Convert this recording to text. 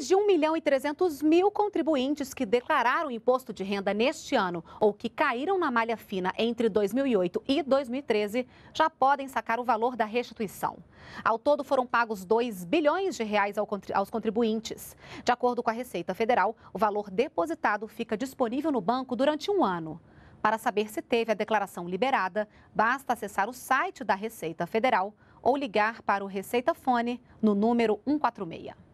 mais de 1 milhão e 300 mil contribuintes que declararam imposto de renda neste ano ou que caíram na malha fina entre 2008 e 2013 já podem sacar o valor da restituição. Ao todo foram pagos 2 bilhões de reais aos contribuintes. De acordo com a Receita Federal, o valor depositado fica disponível no banco durante um ano. Para saber se teve a declaração liberada, basta acessar o site da Receita Federal ou ligar para o Receita Fone no número 146.